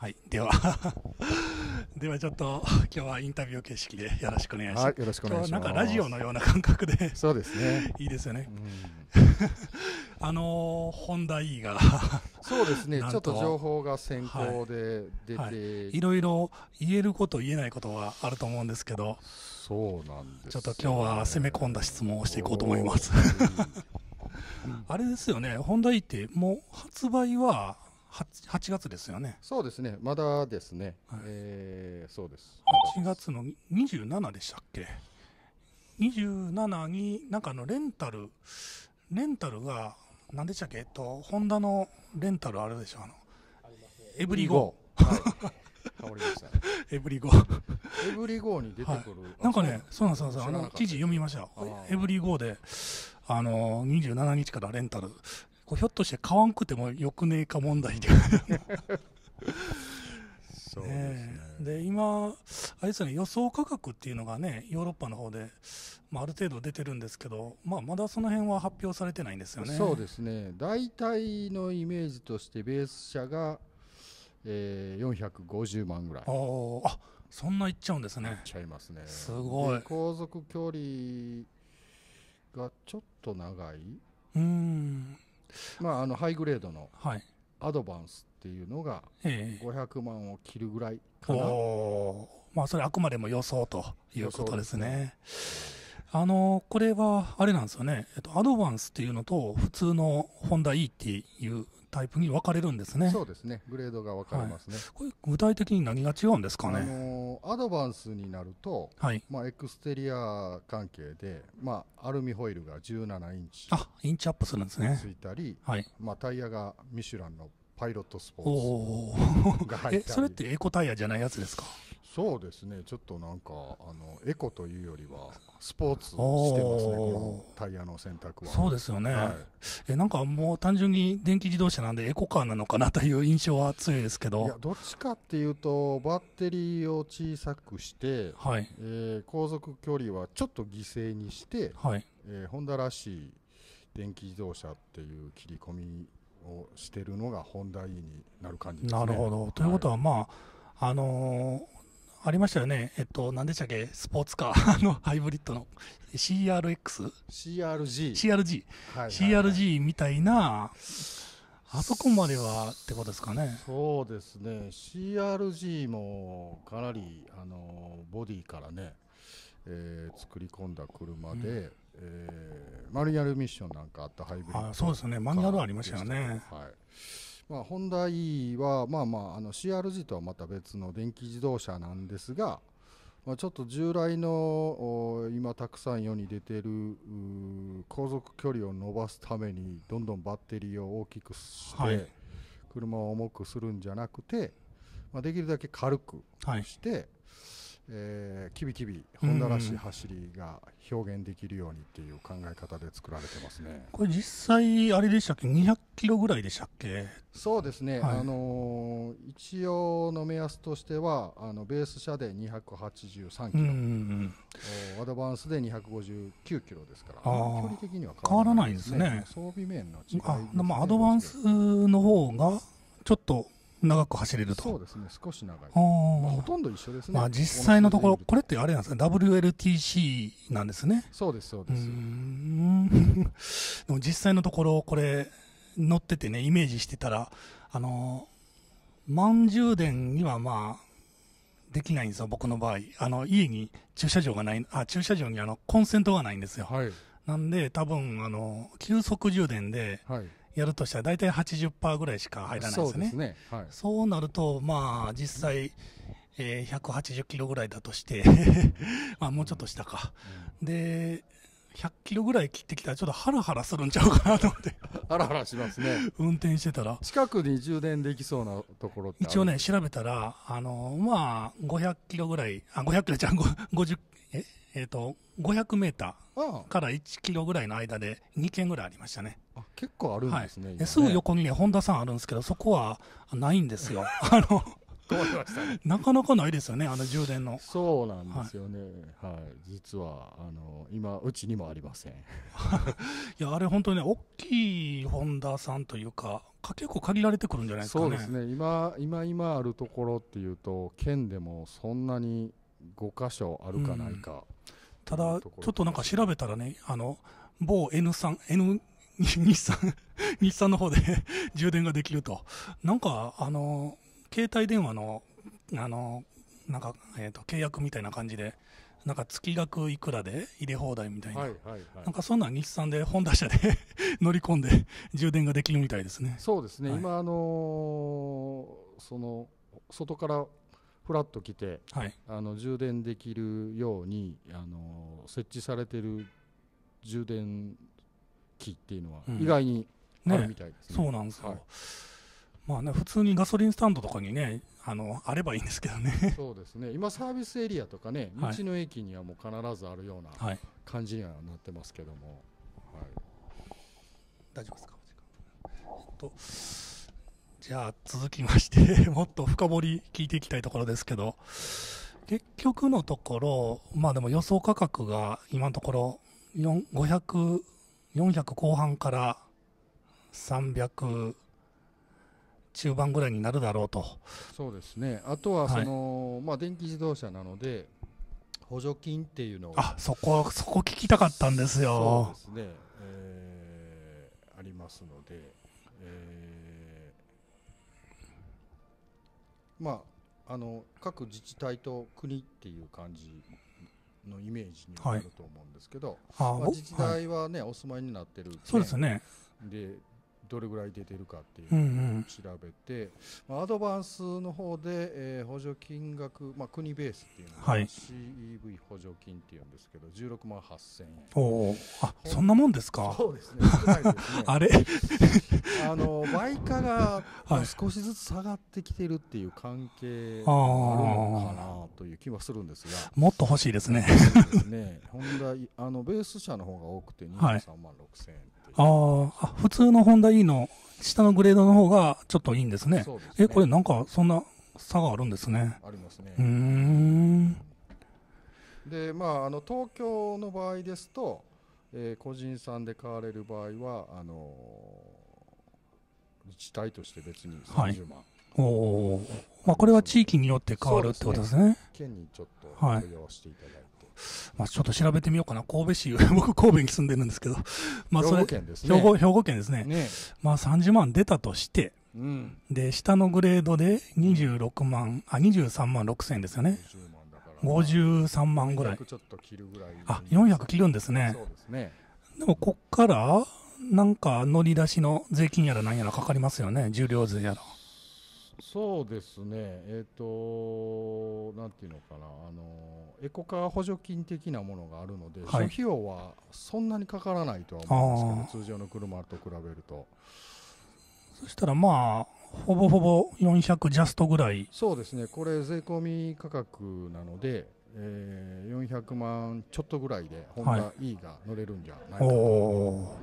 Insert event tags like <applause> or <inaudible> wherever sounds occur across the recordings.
はい、では <laughs> ではちょっと今日はインタビュー形式でよろしくお願いします。はい、よろしくお願いします。なんかラジオのような感覚でそうですね。いいですよね。うん、<laughs> あの本田 E がそうですね。ちょっと情報が先行で出て、はいはい、いろいろ言えること言えないことはあると思うんですけど、そうなんです、ね、ちょっと今日は攻め込んだ質問をしていこうと思います。<laughs> あれですよね。本田 E ってもう発売は八月ですよね。そうですね、まだですね、はい、えー、そうです。八月の二十七でしたっけ、二十七に、なんかのレンタル、レンタルが、なんでしたっけ、えっと、ホンダのレンタルあれでしょ、あのエブリゴー。エブリゴー <laughs> エブリゴーに出てくる、はい、なんかね、そうなんですよ、あの記事読みました、エブリゴーで、あのー、27日からレンタルこひょっとして買わんくてもよくねえか問題で <laughs> そうですねで今、あれですね、予想価格っていうのがね、ヨーロッパの方で、まあ、ある程度出てるんですけど、まあ、まだその辺は発表されてないんですよね。そうですね、大体のイメージとして、ベース車が、えー、450万ぐらい。ああ、そんないっちゃうんですね。いっちゃいますね。すごい。航続距離がちょっと長い。うんまあ、あのハイグレードのアドバンスっていうのが500万を切るぐらいかな、えー、まあ、それあくまでも予想ということですね。あの、これは、あれなんですよね。えっと、アドバンスっていうのと、普通のホンダ E っていうタイプに分かれるんですね。そうですね。グレードが分かれますね。はい、これ具体的に何が違うんですかね。あのー、アドバンスになると、はい、まあエクステリア関係で、まあアルミホイルが17インチ、あ、インチアップするんですね。ついたり、はい、まあタイヤがミシュランのパイロットスポーツが入っそれってエコタイヤじゃないやつですかそうですねちょっとなんかあのエコというよりはスポーツしてますねこのタイヤの選択はそうですよね、はい、えなんかもう単純に電気自動車なんでエコカーなのかなという印象は強いですけどいやどっちかっていうとバッテリーを小さくして、はいえー、航続距離はちょっと犠牲にして、はいえー、ホンダらしい電気自動車っていう切り込みをしているのが本題になる感じです、ね、なるほどということは、まあ、はい、あのー、ありましたよね、えっと、何でしたっけ、スポーツカー <laughs> のハイブリッドの CRX? CRG。CRG。CRG みたいな、あそこまではってことですかね。そうですね、CRG もかなり、あのボディからね、えー、作り込んだ車で、うんえー、マニュアルミッションなんかあったハイブリッドそうですねマニュアルありましたよね、はいまあ、ホンダ E は、まあまあ、あの CRG とはまた別の電気自動車なんですが、まあ、ちょっと従来の今たくさん世に出てる航続距離を伸ばすためにどんどんバッテリーを大きくして、車を重くするんじゃなくて、まあ、できるだけ軽くして、はいえー、きびきび本田らしい走りが表現できるようにっていう考え方で作られてますね、うん、これ実際、あれでしたっけ、200キロぐらいでしたっけそうですね、はい、あのー、一応の目安としては、あのベース車で283キロ、うん、アドバンスで259キロですから、距離的には変わらないですね、ね、装備面の違い、ね、あまあ、アドバンスの方がちょっと長く走れるとそうですね少し長い、まあ、ほとんど一緒ですね、まあ、実際のところこれってあれなんですか、WLTC なんですねそうですそうです <laughs> でも実際のところこれ乗っててねイメージしてたらあの満充電にはまあできないんですよ僕の場合あの家に駐車場がないあ駐車場にあのコンセントがないんですよ、はい、なんで多分あの急速充電で、はいやるとしたら大体80%ぐらいしか入らないですね。そうですね、はい、そうなると、まあ、実際、えー、180キロぐらいだとして <laughs> まあもうちょっと下か、うん、で100キロぐらい切ってきたらちょっとハラハラするんちゃうかなと思って <laughs> ハラハラしますね運転してたら近くに充電できそうなところって一応ね調べたらあのまあ500キロぐらいあ500キロじゃん50ええっ、ー、と、500メーターから1キロぐらいの間で2軒ぐらいありましたね。あ結構あるんですね,、はい、ねすぐ横にね、本田さんあるんですけど、そこはないんですよ。<laughs> あの、ね、なかなかないですよね、あの充電の。そうなんですよね、はい、はい、実はあの今、うちにもありません。<laughs> いや、あれ、本当にね、大きい本田さんというか、か結構限られてくるんじゃないですかね。そうですね今今今あるところっていうと、県でもそんなに5箇所あるかないか、うん、ただ、ちょっとなんか調べたらね、あの某 N さん、N 日産、<laughs> 日産の方で <laughs> 充電ができると、なんか、あの携帯電話の、あのなんか、えーと、契約みたいな感じで、なんか月額いくらで入れ放題みたいな、はいはいはい、なんかそんな日産で、本ンダ車で <laughs> 乗り込んで充電ができるみたいですねそうですね、はい、今、あのー、その外からフラッと来て、はい、あの充電できるようにあの設置されてる充電器っていうのは意外にあるみたいですね。うん、ねそうなんですよ、はい、まあね、普通にガソリンスタンドとかにねあのあればいいんですけどねそうですね今サービスエリアとかね道の駅にはもう必ずあるような感じにはなってますけども、はい、大丈夫ですかえっとじゃあ続きまして <laughs> もっと深掘り聞いていきたいところですけど、結局のところ、まあでも予想価格が今のところ500、400後半から300中盤ぐらいになるだろうと。そうですね。あとはその、はい、まあ電気自動車なので、補助金っていうのあそこそこ聞きたかったんですよそうですね、えー、ありますので、えーまあ、あの各自治体と国っていう感じのイメージになると思うんですけど、はいまあ、自治体はね、はい、お住まいになってるそうですねでどれぐらい出てるかっていうのを調べて、うんうん、アドバンスの方で、えー、補助金額、まあ、国ベースっていうのが、は CEV 補助金っていうんですけど16万8000円おあそんなもんですかそうですね、ね、<laughs> あれ <laughs> あの売価が少しずつ下がってきてるっていう関係あるのかな、という気はするんですがもっと欲しいですねねホンダあのベース車の方が多くて23万6000円、はい、ああ普通のホンダ E の下のグレードの方がちょっといいんですねですねえこれなんかそんな差があるんですねありますねうんでまああの東京の場合ですと、えー、個人んで買われる場合はあのー、自治体として別に30万、はいおお、まあ、これは地域によって変わるってことですね。すねにちょっとていただいて、はいまあ、ちょっと調べてみようかな、神戸市、<laughs> 僕、神戸に住んでるんですけど、<laughs> まあ、兵庫県ですね。兵庫兵庫県ですね、ね、まあ、30万出たとして、うん、で下のグレードで26万、あ23万6000円ですよね、53万ぐらい、400ちょっと切るぐらいあ400切るんですね、そうですねでもここから、なんか乗り出しの税金やらなんやらかかりますよね、重量税やら。そうですね、えっ、ー、と、なんていうのかな、あのエコカー補助金的なものがあるので、はい、費用はそんなにかからないとは思うんですけど、通常の車と比べると。そしたら、まあ、ほぼほぼ400ジャストぐらいそうですね、これ、税込み価格なので、えー、400万ちょっとぐらいで、ホンダ E が乗れるんじゃないか、はい、お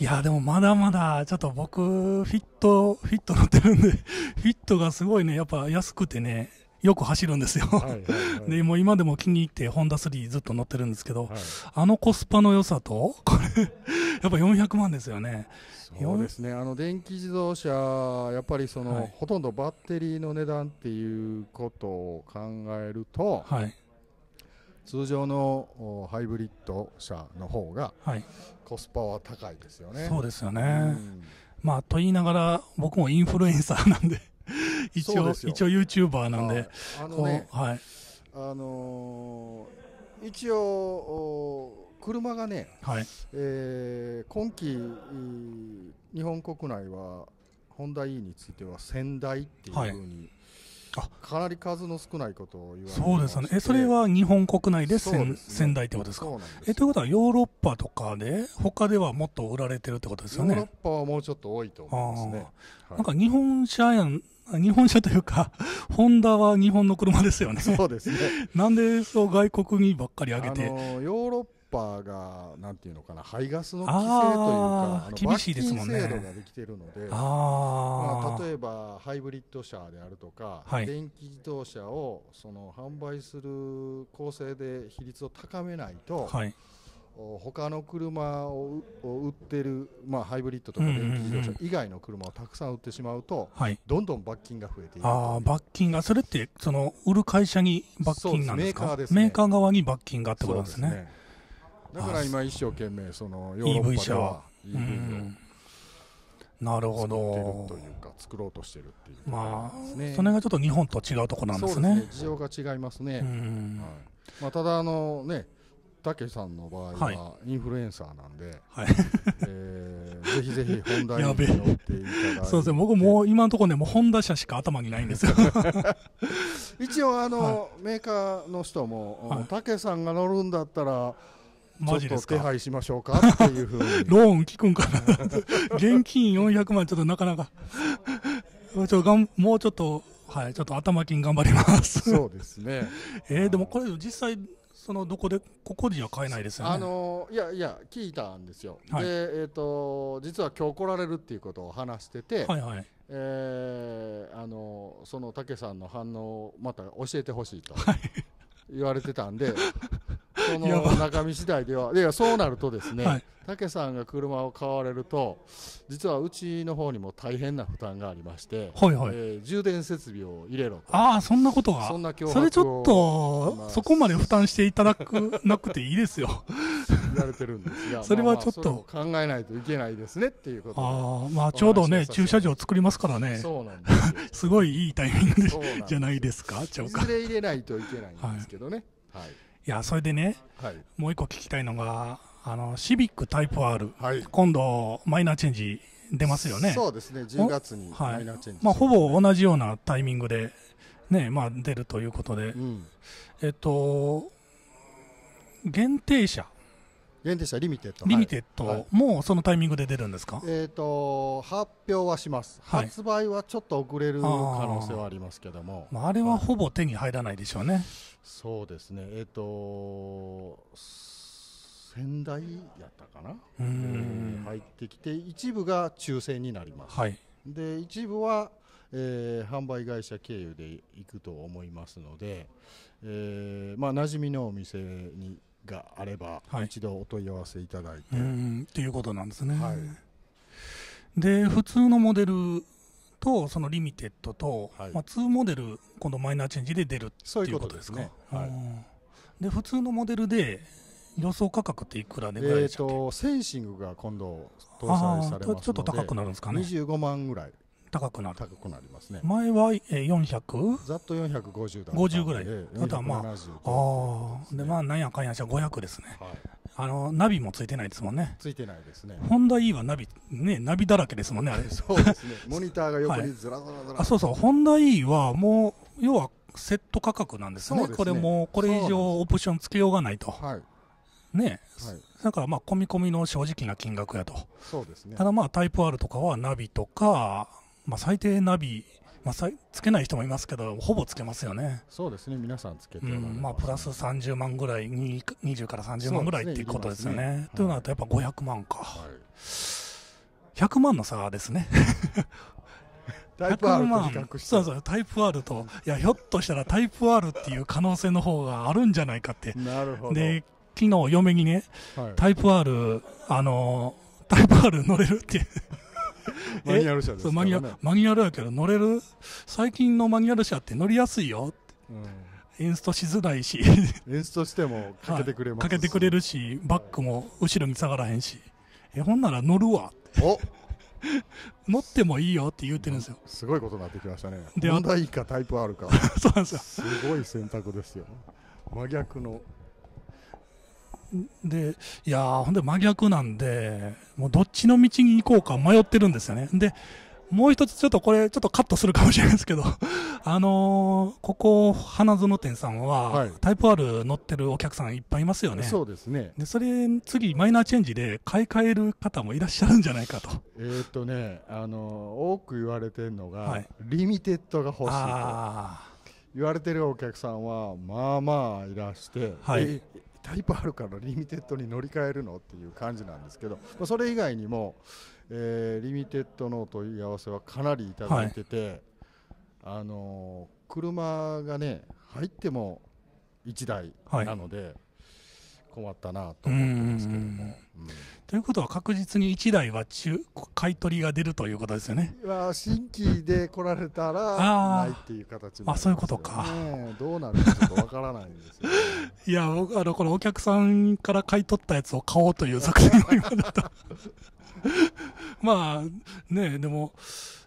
いや、でもまだまだ、ちょっと僕、フィット、フィット乗ってるんで <laughs> フィットがすごいね、やっぱ安くてね、よく走るんですよはいはい、はい。で、も今でも気に入って、ホンダ3ずっと乗ってるんですけど、はい、あのコスパの良さと、これ <laughs> やっぱ400万ですよね。そうですね。あの、電気自動車、やっぱりその、はい、ほとんどバッテリーの値段っていうことを考えると、はい通常のハイブリッド車の方がコスパは高いですよね。はい、そうですよね、うん、まあ、と言いながら僕もインフルエンサーなんで <laughs> 一応一応チューバーなんで。はい、あの一応車がね、はい、えー、今期日本国内はホンダ E については1000台っていうふうに、はいあかなり数の少ないことを言われてそうですねえそれは日本国内で仙、ね、仙台ってことですかえということはヨーロッパとかで他ではもっと売られてるってことですよねヨーロッパはもうちょっと多いと思いますね、はい、なんか日本車やん <laughs> 日本車というか、ホンダは日本の車ですよね。そうですね。<laughs> なんでそう外国にばっかりあげて。あヨーロッパーがなんていうのかな排ガスの規制というか厳しいですもんね制度ができているのであ、まあ、例えばハイブリッド車であるとか、はい、電気自動車をその販売する構成で比率を高めないと、はい、他の車を売ってる、まあ、ハイブリッドとか電気自動車以外の車をたくさん売ってしまうと、うんうんうん、どんどん罰金が増えていくあ罰金がそれってその売る会社に罰金なんですかメーカー側に罰金がってことですね。だから今一生懸命そのヨーロッパでは EV を、なるほど。というか作ろうとしてるっていう、ね、まあそれがちょっと日本と違うとこなんですね。すね事情が違いますね。はい、まあただあのね。たけさんの場合はインフルエンサーなんで、はい、えー、ぜひぜひ本題に乗っていただいてそうですね僕もう今のところねもう本田社しか頭にないんですよ <laughs> 一応あの、はい、メーカーの人もたけ、はい、さんが乗るんだったらちょっと手配しましょうかっていうふうに <laughs> ローン聞くんかな <laughs> 現金400万ちょっとなかなかちょっとがんもうちょっとはいちょっと頭金頑張りますそうですね <laughs> えー、でもこれ実際そのどこでここでは買えないですよね。あのいやいや聞いたんですよ。はい、でえっ、ー、と実は今日来られるっていうことを話してて、はいはい、えー、あのその武さんの反応をまた教えてほしいとはい。言われてたんで、はいその中身次第では、いやそうなるとですね、武、はい、さんが車を買われると、実はうちの方にも大変な負担がありまして、はいはい、えー、充電設備を入れろと。ああ、そんなことは。そんな今日それちょっと、そこまで負担していただくなくていいですよ。言われてるんですが、<laughs> それはちょっと、まあまあ考えないといけないですねっていうことああ、まあちょうどね、駐車場作りますからね。そうなんです。<laughs> すごいいいタイミングじゃないですか、いずれ入れないといけないんですけどね。はい、はいいやそれでね、はい、もう一個聞きたいのがあのシビックタイプ R、はい、今度マイナーチェンジ出ますよねそうですね10月にマイナーチェンジ、はい、まあ、ほぼ同じようなタイミングでねまあ、出るということで、うん、えっと限定車限定車リミテッドリミテッド、もうそのタイミングで出るんですか、えーと、発表はします、はい、発売はちょっと遅れる可能性はありますけどもあ,、まあ、あれはほぼ手に入らないでしょうね、はい、そうですねえっ、ー、と仙台やったかな、入ってきて一部が抽選になります、はい、で一部は、えー、販売会社経由で行くと思いますので、えーまあ馴染みのお店にがあれば、はい、一度お問い合わせいただいて。っていうことなんですね。はい、で普通のモデルとそのリミテッドと、はい、まあ、2モデル今度マイナーチェンジで出るっていうことですかね、はい、で普通のモデルで予想価格っていくらねぐらいでしたっけ、えーと、とセンシングが今度搭載されますのでちょっと高くなるんですかね25万ぐらい高くなる高くなりますね前は、えー、400? ざっと450だ50ぐらい、えー、あとはまあ、ね、あでまあなんやかんやじゃ500ですね、はい、あのナビもついてないですもんねついてないですねホンダ E はナビねナビだらけですもんねあれそうですね <laughs> モニターが横にずらずらずら、はい、あそうそうホンダ E はもう要はセット価格なんですね、ね、これもこれ以上オプションつけようがないと、はいね、はい、だからまあ込み込みの正直な金額やと、そうですね、ただまあタイプ R とかはナビとか、まあ、最低ナビ、まあ、さつけない人もいますけど、ほぼつけますよね。そうですね、皆さんつけて、ねうん、まあ、プラス30万ぐらい、20から30万ぐらいっていうことですよね。ねねというのは、やっぱ500万か、はい、100万の差ですね。<laughs> タイプ R と比較してそうそうタイプ R といやひょっとしたらタイプ R っていう可能性の方があるんじゃないかってなるほどで昨日嫁にね、はい、タイプ R あのタイプ R 乗れるって <laughs> マニュアル車です、ね、マニュアルやけど乗れる最近のマニュアル車って乗りやすいよって、うん、エンストしづらいしエンストしてもかけてくれます、はい、かけてくれるしバックも後ろに下がらへんし、えほんなら乗るわお <laughs> 乗ってもいいよって言ってるんですよ、すごいことになってきましたねで問題かタイプあるか <laughs> そうなんですよすごい選択ですよ真逆ので、いやほんで真逆なんで、もうどっちの道に行こうか迷ってるんですよね。で、もう一つちょっとこれちょっとカットするかもしれないですけど、<laughs> あのー、ここ、花園店さんは、はい、タイプ R 乗ってるお客さんいっぱいいますよね。そうですね。で、それ、次、マイナーチェンジで買い替える方もいらっしゃるんじゃないかと。えっとね、あのー、多く言われてるのが、はい、リミテッドが欲しいと。言われてるお客さんはまあまあいらして、はい、タイプあるからリミテッドに乗り換えるのっていう感じなんですけどそれ以外にも、えー、リミテッドの問い合わせはかなりいただいてて、はい、あのー、車がね入っても1台なので、はい困ったなと思ってますけども。ということは確実に1台は中買取が出るということですよね。新規で来られたらないっていう形、ね、あそういうことか。どうなるかわからないんですよ、ね、いや僕あのこのお客さんから買い取ったやつを買おうという作戦を今だった。<laughs> まあねでも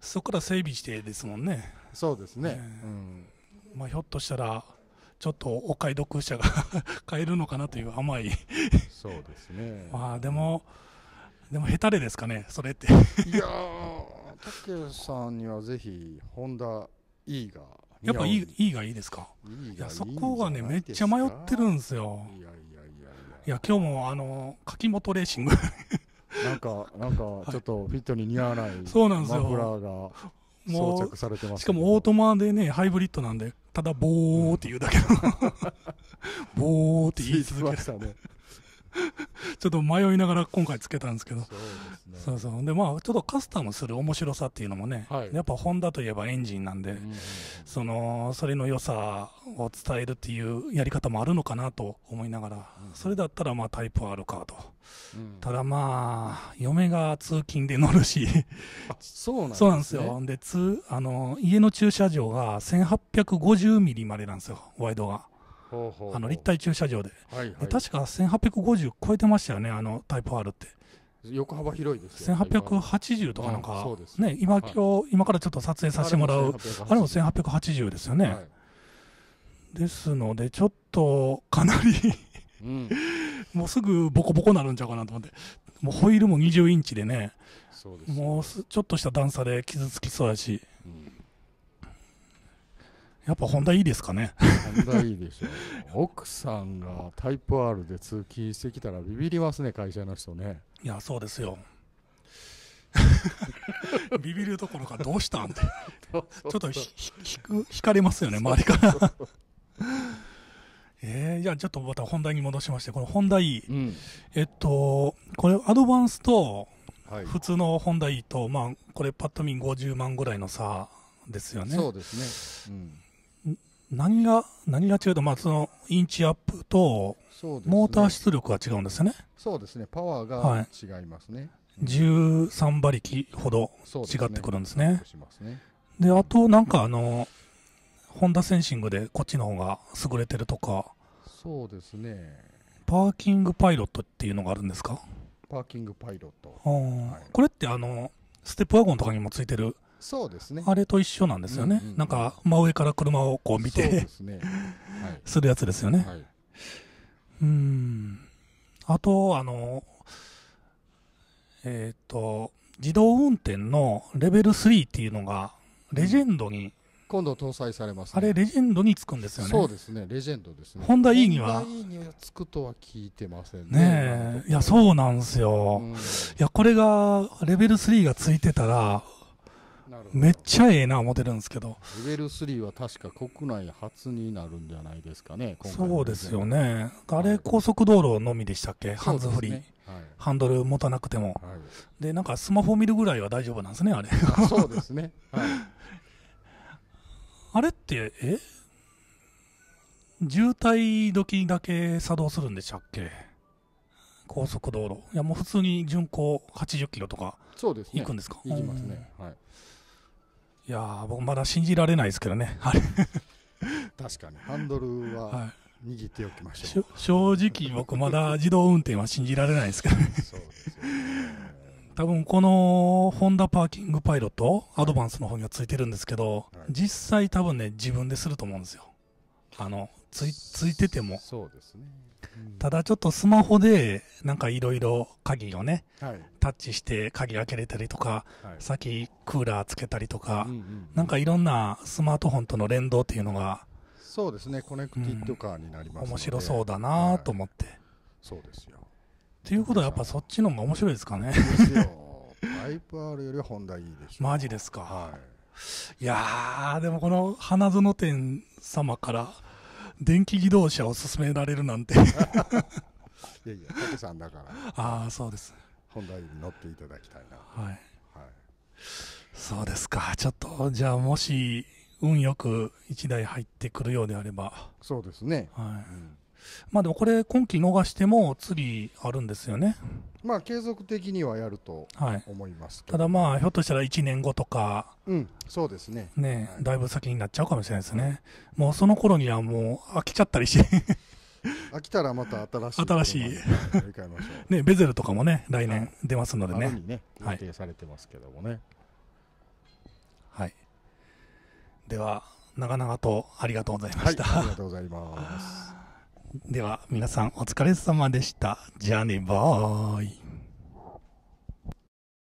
そこから整備してですもんね。そうですね。えー、うん、まあひょっとしたら。ちょっとお買い得者が <laughs> 買えるのかなという甘いそうですね <laughs> まあでも、でもへたれですかねそれっていやー武さんにはぜひホンダ E がやっぱ E, e がいいですかいやそこがねめっちゃ迷ってるんですよいやいやいやいや今日もあの柿本レーシングなんか、なんか、ちょっとフィットに似合わない、<laughs> そうなんですよ。マフラーが。もう装着されてます、しかもオートマでねハイブリッドなんでただボーって言うだけの、うん、ボーって言い続けましたね <laughs> ちょっと迷いながら今回つけたんですけど、そう、ね、そうそうでまあ、ちょっとカスタムする面白さっていうのもね、はい、やっぱホンダといえばエンジンなんで、うん、そのそれの良さを伝えるっていうやり方もあるのかなと思いながら、うん、それだったらまあタイプあるかと、うん、ただまあ、嫁が通勤で乗るしそうなんです、よ、でつあの家の駐車場が1850ミリまでなんですよ、ワイドが。あの立体駐車場で、はいはい、確か1850超えてましたよね、あのタイプ R って。横幅広いですよ1880とかなんか、ね、ね今、はい、今日今からちょっと撮影させてもらう、あれも1880ですよね。はい、ですので、ちょっとかなりうん、<laughs> もうすぐボコボコなるんちゃうかなと思って、もうホイールも20インチでね、うでねもうちょっとした段差で傷つきそうやし。やっぱ本田いいですかね。いいでしょ。<laughs> 奥さんがタイプ R で通勤してきたらビビりますね、会社の人ね。いや、そうですよ。<laughs> ビビるどころかどうしたんって。<laughs> ちょっとひく引かれますよね、周りから。えー、じゃあちょっとまた本題に戻しまして、この本題、うん、えっと、これアドバンスと、普通の本題と、はい、まあ、これパッと見50万ぐらいの差ですよね。そうですね。うん何が、何が違うと、まあ、そのインチアップと、モーター出力が違うんですよね。そうですね、パワーが違いますね。はい、13馬力ほど違ってくるんですね。で、ねであと、なんかあの、ホンダセンシングでこっちの方が優れてるとか、そうですね。パーキングパイロットっていうのがあるんですかパーキングパイロット。はい、これってあの、ステップワゴンとかにもついてるそうですねあれと一緒なんですよね、うんうん、なんか真上から車をこう見てす、ねはい、<laughs> するやつですよね、はい、うんあとあのえっ、ー、と自動運転のレベル3っていうのがレジェンドに、うん、今度搭載されます、ね、あれレジェンドにつくんですよねそうですねレジェンドですねホンダ E にはホンダ E にはつくとは聞いてませんねねえいやそうなんですよ、うん、いやこれがレベル3がついてたらめっちゃええな思ってるんですけどレベル3は確か国内初になるんじゃないですかねそうですよねあれ高速道路のみでしたっけ、ハンズフリー、はい、ハンドル持たなくても、はい、でなんかスマホ見るぐらいは大丈夫なんですねあれそうですね、はい、<laughs> あれってえ渋滞時だけ作動するんでしたっけ高速道路いやもう普通に巡航80キロとか行くんですか、ね、行きますね、はいいや僕まだ信じられないですけどね確かにハンドルは握っておきましょう、はい、正直僕まだ自動運転は信じられないですけど、ね、そうです多分このホンダパーキングパイロットアドバンスの方にはついてるんですけど、はい、実際多分ね自分ですると思うんですよあのついててもそうですねただちょっとスマホでなんかいろいろ鍵をね、はい、タッチして鍵開けれたりとか、はい、さっきクーラーつけたりとか、うんうん、なんかいろんなスマートフォンとの連動っていうのがそうですねコネクティッドカーになります、うん、面白そうだなと思って、はい、そうですよっていうことはやっぱそっちの方が面白いですかねですよイプ R よりは本題いいでマジですか、はい、いやでもこの花園店様から電気自動車を勧められるなんて <laughs> いやいや武さんだからああそうです本題に乗っていただきたいなはい、はい、そうですかちょっとじゃあもし運よく1台入ってくるようであればそうですね、はい、うんまあでもこれ、今期逃しても、次あるんですよね。まあ継続的にはやると思います、はい、ただまあ、ひょっとしたら1年後とか、うん、そうですね。ね、だいぶ先になっちゃうかもしれないですね。もうその頃にはもう飽きちゃったりして <laughs> 飽きたらまた新しい。新しい。ね、ベゼルとかもね、来年出ますのでね。ね予定されてますけどもね。はい、はい、では、長々とありがとうございました。はい、ありがとうございます。では皆さんお疲れ様でした。じゃあね、バイ。